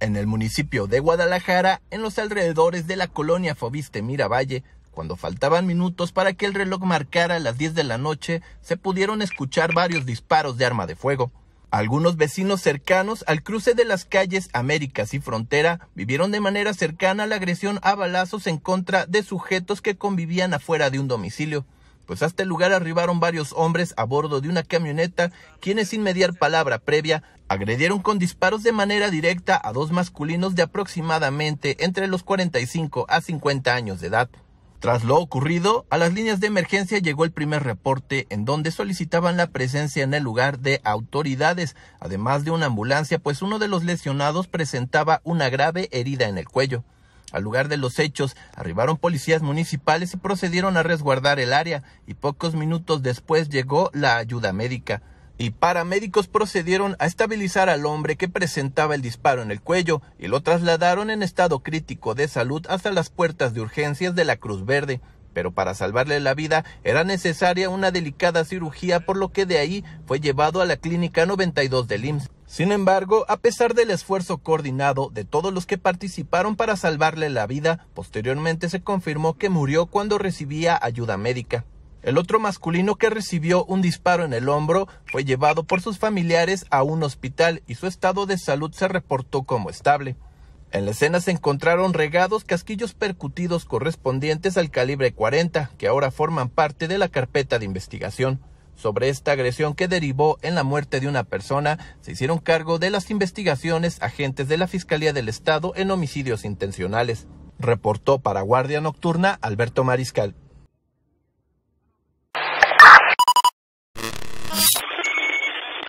en el municipio de Guadalajara, en los alrededores de la colonia Fobiste Miravalle, cuando faltaban minutos para que el reloj marcara las 10 de la noche, se pudieron escuchar varios disparos de arma de fuego. Algunos vecinos cercanos al cruce de las calles Américas y Frontera vivieron de manera cercana la agresión a balazos en contra de sujetos que convivían afuera de un domicilio pues hasta el lugar arribaron varios hombres a bordo de una camioneta, quienes sin mediar palabra previa agredieron con disparos de manera directa a dos masculinos de aproximadamente entre los 45 a 50 años de edad. Tras lo ocurrido, a las líneas de emergencia llegó el primer reporte en donde solicitaban la presencia en el lugar de autoridades, además de una ambulancia, pues uno de los lesionados presentaba una grave herida en el cuello. Al lugar de los hechos arribaron policías municipales y procedieron a resguardar el área y pocos minutos después llegó la ayuda médica. Y paramédicos procedieron a estabilizar al hombre que presentaba el disparo en el cuello y lo trasladaron en estado crítico de salud hasta las puertas de urgencias de la Cruz Verde. Pero para salvarle la vida era necesaria una delicada cirugía por lo que de ahí fue llevado a la clínica 92 de IMSS. Sin embargo, a pesar del esfuerzo coordinado de todos los que participaron para salvarle la vida, posteriormente se confirmó que murió cuando recibía ayuda médica. El otro masculino que recibió un disparo en el hombro fue llevado por sus familiares a un hospital y su estado de salud se reportó como estable. En la escena se encontraron regados casquillos percutidos correspondientes al calibre 40, que ahora forman parte de la carpeta de investigación sobre esta agresión que derivó en la muerte de una persona, se hicieron cargo de las investigaciones agentes de la Fiscalía del Estado en homicidios intencionales. Reportó para Guardia Nocturna Alberto Mariscal.